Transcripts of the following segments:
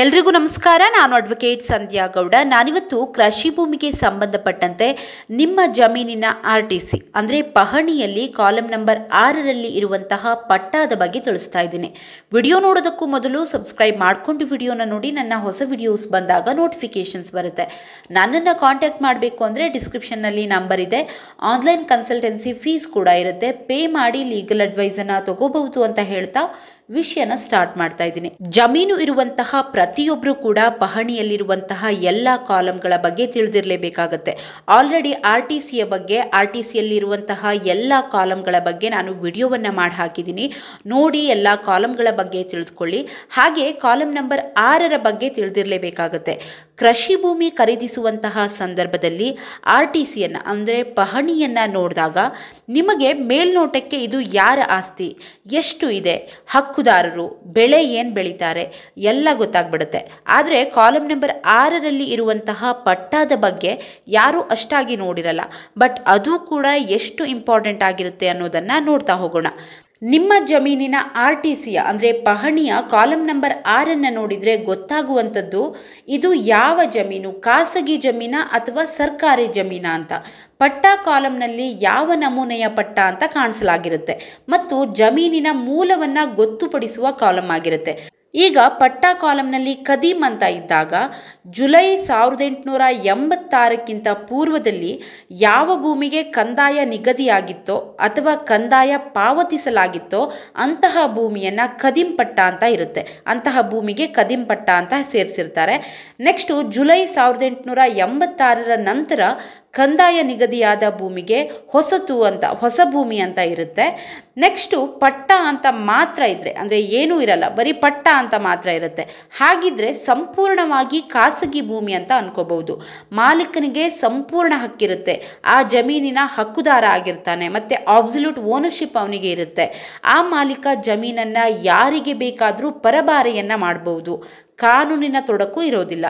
ಎಲ್ರಿಗೂ ನಮಸ್ಕಾರ ನಾನು ಅಡ್ವೊಕೇಟ್ ಸಂಧ್ಯಾ ಗೌಡ ನಾನಿವತ್ತು ಕೃಷಿ ಭೂಮಿಗೆ ಸಂಬಂಧಪಟ್ಟಂತೆ ನಿಮ್ಮ ಜಮೀನಿನ ಆರ್ ಟಿ ಸಿ ಅಂದರೆ ಪಹಣಿಯಲ್ಲಿ ಕಾಲಮ್ ನಂಬರ್ ಆರರಲ್ಲಿ ಇರುವಂತಹ ಪಟ್ಟಾದ ಬಗ್ಗೆ ತಿಳಿಸ್ತಾ ಇದ್ದೀನಿ ವಿಡಿಯೋ ನೋಡೋದಕ್ಕೂ ಮೊದಲು ಸಬ್ಸ್ಕ್ರೈಬ್ ಮಾಡಿಕೊಂಡು ವಿಡಿಯೋನ ನೋಡಿ ನನ್ನ ಹೊಸ ವಿಡಿಯೋಸ್ ಬಂದಾಗ ನೋಟಿಫಿಕೇಶನ್ಸ್ ಬರುತ್ತೆ ನನ್ನನ್ನು ಕಾಂಟ್ಯಾಕ್ಟ್ ಮಾಡಬೇಕು ಅಂದರೆ ಡಿಸ್ಕ್ರಿಪ್ಷನ್ನಲ್ಲಿ ನಂಬರ್ ಇದೆ ಆನ್ಲೈನ್ ಕನ್ಸಲ್ಟೆನ್ಸಿ ಫೀಸ್ ಕೂಡ ಇರುತ್ತೆ ಪೇ ಮಾಡಿ ಲೀಗಲ್ ಅಡ್ವೈಸನ್ನು ತಗೋಬಹುದು ಅಂತ ಹೇಳ್ತಾ ವಿಷಯನ ಸ್ಟಾರ್ಟ್ ಮಾಡ್ತಾ ಇದ್ದೀನಿ ಜಮೀನು ಇರುವಂತಹ ಪ್ರತಿಯೊಬ್ಬರು ಕೂಡ ಪಹಣಿಯಲ್ಲಿರುವಂತಹ ಎಲ್ಲ ಕಾಲಂಗಳ ಬಗ್ಗೆ ತಿಳಿದಿರಲೇಬೇಕಾಗತ್ತೆ ಆಲ್ರೆಡಿ ಆರ್ ಟಿ ಸಿಯ ಬಗ್ಗೆ ಆರ್ ಟಿ ಸಿಯಲ್ಲಿರುವಂತಹ ಎಲ್ಲ ಕಾಲಂಗಳ ಬಗ್ಗೆ ನಾನು ವಿಡಿಯೋವನ್ನು ಮಾಡಿ ಹಾಕಿದ್ದೀನಿ ನೋಡಿ ಎಲ್ಲ ಕಾಲಂಗಳ ಬಗ್ಗೆ ತಿಳಿದುಕೊಳ್ಳಿ ಹಾಗೆ ಕಾಲಂ ನಂಬರ್ ಆರರ ಬಗ್ಗೆ ತಿಳಿದಿರಲೇಬೇಕಾಗತ್ತೆ ಕೃಷಿ ಭೂಮಿ ಖರೀದಿಸುವಂತಹ ಸಂದರ್ಭದಲ್ಲಿ ಆರ್ ಟಿ ಸಿಯನ್ನು ಅಂದರೆ ಪಹಣಿಯನ್ನು ನೋಡಿದಾಗ ನಿಮಗೆ ಮೇಲ್ನೋಟಕ್ಕೆ ಇದು ಯಾರ ಆಸ್ತಿ ಎಷ್ಟು ಇದೆ ಹಕ್ಕು ಹಕ್ಕುದಾರರು ಬೆಳೆ ಏನು ಬೆಳೀತಾರೆ ಎಲ್ಲ ಗೊತ್ತಾಗ್ಬಿಡುತ್ತೆ ಆದ್ರೆ ಕಾಲಮ್ ನಂಬರ್ ಆರರಲ್ಲಿ ಇರುವಂತಹ ಪಟ್ಟದ ಬಗ್ಗೆ ಯಾರೂ ಅಷ್ಟಾಗಿ ನೋಡಿರಲ್ಲ ಬಟ್ ಅದು ಕೂಡ ಎಷ್ಟು ಇಂಪಾರ್ಟೆಂಟ್ ಆಗಿರುತ್ತೆ ಅನ್ನೋದನ್ನ ನೋಡ್ತಾ ಹೋಗೋಣ ನಿಮ್ಮ ಜಮೀನಿನ ಆರ್ ಟಿ ಸಿಯ ಅಂದರೆ ಪಹಣಿಯ ಕಾಲಮ್ ನಂಬರ್ ಆರನ್ನು ನೋಡಿದರೆ ಗೊತ್ತಾಗುವಂಥದ್ದು ಇದು ಯಾವ ಜಮೀನು ಖಾಸಗಿ ಜಮೀನ ಅಥವಾ ಸರ್ಕಾರಿ ಜಮೀನ ಅಂತ ಪಟ್ಟ ಕಾಲಮ್ನಲ್ಲಿ ಯಾವ ನಮೂನೆಯ ಪಟ್ಟ ಅಂತ ಕಾಣಿಸಲಾಗಿರುತ್ತೆ ಮತ್ತು ಜಮೀನಿನ ಮೂಲವನ್ನು ಗೊತ್ತುಪಡಿಸುವ ಕಾಲಮ್ ಆಗಿರುತ್ತೆ ಈಗ ಪಟ್ಟಾ ಕಾಲಂನಲ್ಲಿ ಕದೀಮ್ ಅಂತ ಇದ್ದಾಗ ಜುಲೈ ಸಾವಿರದ ಎಂಟುನೂರ ಎಂಬತ್ತಾರಕ್ಕಿಂತ ಪೂರ್ವದಲ್ಲಿ ಯಾವ ಭೂಮಿಗೆ ಕಂದಾಯ ನಿಗದಿಯಾಗಿತ್ತೋ ಅಥವಾ ಕಂದಾಯ ಪಾವತಿಸಲಾಗಿತ್ತೋ ಅಂತಹ ಭೂಮಿಯನ್ನು ಕದೀಂ ಪಟ್ಟ ಅಂತ ಇರುತ್ತೆ ಅಂತಹ ಭೂಮಿಗೆ ಕದೀಂ ಪಟ್ಟ ಅಂತ ಸೇರಿಸಿರ್ತಾರೆ ನೆಕ್ಸ್ಟು ಜುಲೈ ಸಾವಿರದ ಎಂಟುನೂರ ಎಂಬತ್ತಾರರ ನಂತರ ಕಂದಾಯ ನಿಗದಿಯಾದ ಭೂಮಿಗೆ ಹೊಸತು ಅಂತ ಹೊಸ ಭೂಮಿ ಅಂತ ಇರುತ್ತೆ ನೆಕ್ಸ್ಟು ಪಟ್ಟ ಅಂತ ಮಾತ್ರ ಇದ್ದರೆ ಅಂದರೆ ಏನೂ ಇರಲ್ಲ ಬರೀ ಪಟ್ಟ ಅಂತ ಮಾತ್ರ ಇರುತ್ತೆ ಹಾಗಿದ್ರೆ ಸಂಪೂರ್ಣವಾಗಿ ಖಾಸಗಿ ಭೂಮಿ ಅಂತ ಅನ್ಕೋಬಹುದು ಮಾಲೀಕನಿಗೆ ಸಂಪೂರ್ಣ ಹಕ್ಕಿರುತ್ತೆ ಆ ಜಮೀನಿನ ಹಕ್ಕುದಾರ ಆಗಿರ್ತಾನೆ ಮತ್ತು ಆಬ್ಸಲ್ಯೂಟ್ ಓನರ್ಶಿಪ್ ಅವನಿಗೆ ಇರುತ್ತೆ ಆ ಮಾಲೀಕ ಜಮೀನನ್ನು ಯಾರಿಗೆ ಬೇಕಾದರೂ ಪರಭಾರೆಯನ್ನು ಮಾಡಬಹುದು ಕಾನೂನಿನ ತೊಡಕು ಇರೋದಿಲ್ಲ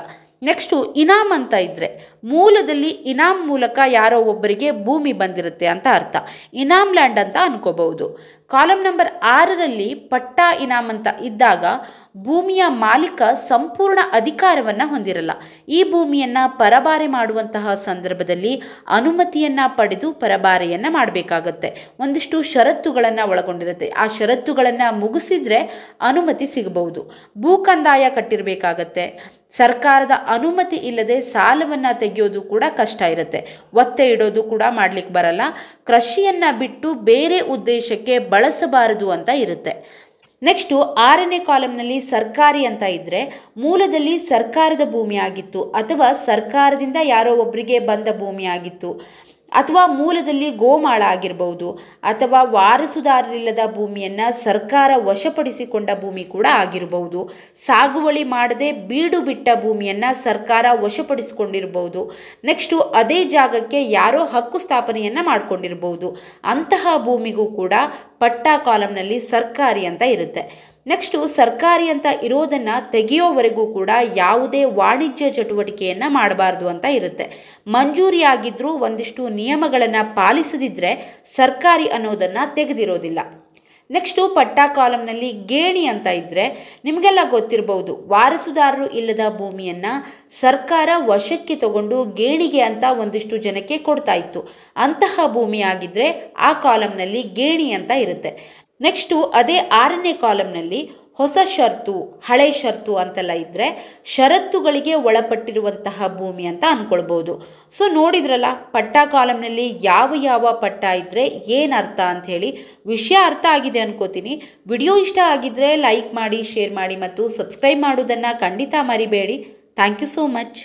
ನೆಕ್ಸ್ಟು ಇನಾಮ್ ಅಂತ ಇದ್ದರೆ ಮೂಲದಲ್ಲಿ ಇನಾಮ್ ಮೂಲಕ ಯಾರೋ ಒಬ್ಬರಿಗೆ ಭೂಮಿ ಬಂದಿರುತ್ತೆ ಅಂತ ಅರ್ಥ ಇನಾಮ್ ಲ್ಯಾಂಡ್ ಅಂತ ಅನ್ಕೋಬಹುದು ಕಾಲಂ ನಂಬರ್ ಆರರಲ್ಲಿ ಪಟ್ಟಾ ಇನಾಮ್ ಅಂತ ಇದ್ದಾಗ ಭೂಮಿಯ ಮಾಲೀಕ ಸಂಪೂರ್ಣ ಅಧಿಕಾರವನ್ನು ಹೊಂದಿರಲ್ಲ ಈ ಭೂಮಿಯನ್ನು ಪರಬಾರೆ ಮಾಡುವಂತಹ ಸಂದರ್ಭದಲ್ಲಿ ಅನುಮತಿಯನ್ನು ಪಡೆದು ಪರಬಾರೆಯನ್ನು ಮಾಡಬೇಕಾಗತ್ತೆ ಒಂದಿಷ್ಟು ಷರತ್ತುಗಳನ್ನು ಒಳಗೊಂಡಿರುತ್ತೆ ಆ ಷರತ್ತುಗಳನ್ನು ಮುಗಿಸಿದ್ರೆ ಅನುಮತಿ ಸಿಗಬಹುದು ಭೂಕಂದಾಯ ಕಟ್ಟಿರಬೇಕಾಗತ್ತೆ ಸರ್ಕಾರದ ಅನುಮತಿ ಇಲ್ಲದೆ ಸಾಲವನ್ನು ತೆಗೆಯೋದು ಕೂಡ ಕಷ್ಟ ಇರುತ್ತೆ ಒತ್ತೆ ಇಡೋದು ಕೂಡ ಮಾಡಲಿಕ್ಕೆ ಬರಲ್ಲ ಕೃಷಿಯನ್ನು ಬಿಟ್ಟು ಬೇರೆ ಉದ್ದೇಶಕ್ಕೆ ಬಳಸಬಾರದು ಅಂತ ಇರುತ್ತೆ ನೆಕ್ಸ್ಟು ಆರನೇ ಕಾಲಮ್ನಲ್ಲಿ ಸರ್ಕಾರಿ ಅಂತ ಇದ್ದರೆ ಮೂಲದಲ್ಲಿ ಸರ್ಕಾರದ ಭೂಮಿಯಾಗಿತ್ತು ಅಥವಾ ಸರ್ಕಾರದಿಂದ ಯಾರೋ ಒಬ್ಬರಿಗೆ ಬಂದ ಭೂಮಿಯಾಗಿತ್ತು ಅಥವಾ ಮೂಲದಲ್ಲಿ ಗೋಮಾಳ ಆಗಿರಬಹುದು ಅಥವಾ ವಾರಸುದಾರರಿಲ್ಲದ ಭೂಮಿಯನ್ನು ಸರ್ಕಾರ ವಶಪಡಿಸಿಕೊಂಡ ಭೂಮಿ ಕೂಡ ಆಗಿರಬಹುದು ಸಾಗುವಳಿ ಮಾಡದೆ ಬೀಡು ಬಿಟ್ಟ ಭೂಮಿಯನ್ನು ಸರ್ಕಾರ ವಶಪಡಿಸಿಕೊಂಡಿರಬಹುದು ನೆಕ್ಸ್ಟು ಅದೇ ಜಾಗಕ್ಕೆ ಯಾರೋ ಹಕ್ಕು ಸ್ಥಾಪನೆಯನ್ನು ಮಾಡಿಕೊಂಡಿರಬಹುದು ಅಂತಹ ಭೂಮಿಗೂ ಕೂಡ ಪಟ್ಟಾ ಕಾಲಂನಲ್ಲಿ ಸರ್ಕಾರಿ ಅಂತ ಇರುತ್ತೆ ನೆಕ್ಸ್ಟು ಸರ್ಕಾರಿ ಅಂತ ಇರೋದನ್ನು ತೆಗೆಯೋವರೆಗೂ ಕೂಡ ಯಾವುದೇ ವಾಣಿಜ್ಯ ಚಟುವಟಿಕೆಯನ್ನು ಮಾಡಬಾರ್ದು ಅಂತ ಇರುತ್ತೆ ಮಂಜೂರಿ ಮಂಜೂರಿಯಾಗಿದ್ದರೂ ಒಂದಿಷ್ಟು ನಿಯಮಗಳನ್ನು ಪಾಲಿಸದಿದ್ದರೆ ಸರ್ಕಾರಿ ಅನ್ನೋದನ್ನು ತೆಗೆದಿರೋದಿಲ್ಲ ನೆಕ್ಸ್ಟು ಪಟ್ಟ ಕಾಲಂನಲ್ಲಿ ಗೇಣಿ ಅಂತ ಇದ್ದರೆ ನಿಮಗೆಲ್ಲ ಗೊತ್ತಿರಬಹುದು ವಾರಸುದಾರರು ಇಲ್ಲದ ಭೂಮಿಯನ್ನು ಸರ್ಕಾರ ವಶಕ್ಕೆ ತಗೊಂಡು ಗೇಣಿಗೆ ಅಂತ ಒಂದಿಷ್ಟು ಜನಕ್ಕೆ ಕೊಡ್ತಾ ಇತ್ತು ಅಂತಹ ಭೂಮಿ ಆ ಕಾಲಂನಲ್ಲಿ ಗೇಣಿ ಅಂತ ಇರುತ್ತೆ ನೆಕ್ಸ್ಟು ಅದೇ ಆರನೇ ಕಾಲಮ್ನಲ್ಲಿ ಹೊಸ ಷರ್ತು ಹಳೆ ಷರ್ತು ಅಂತೆಲ್ಲ ಇದ್ದರೆ ಷರತ್ತುಗಳಿಗೆ ಒಳಪಟ್ಟಿರುವಂತಹ ಭೂಮಿ ಅಂತ ಅಂದ್ಕೊಳ್ಬೋದು ಸೊ ನೋಡಿದ್ರಲ್ಲ ಪಟ್ಟ ಕಾಲಮ್ನಲ್ಲಿ ಯಾವ ಯಾವ ಪಟ್ಟ ಇದ್ದರೆ ಏನು ಅರ್ಥ ಅಂಥೇಳಿ ವಿಷಯ ಅರ್ಥ ಆಗಿದೆ ಅನ್ಕೋತೀನಿ ವಿಡಿಯೋ ಇಷ್ಟ ಆಗಿದ್ದರೆ ಲೈಕ್ ಮಾಡಿ ಶೇರ್ ಮಾಡಿ ಮತ್ತು ಸಬ್ಸ್ಕ್ರೈಬ್ ಮಾಡೋದನ್ನು ಖಂಡಿತ ಮರಿಬೇಡಿ ಥ್ಯಾಂಕ್ ಯು ಸೋ ಮಚ್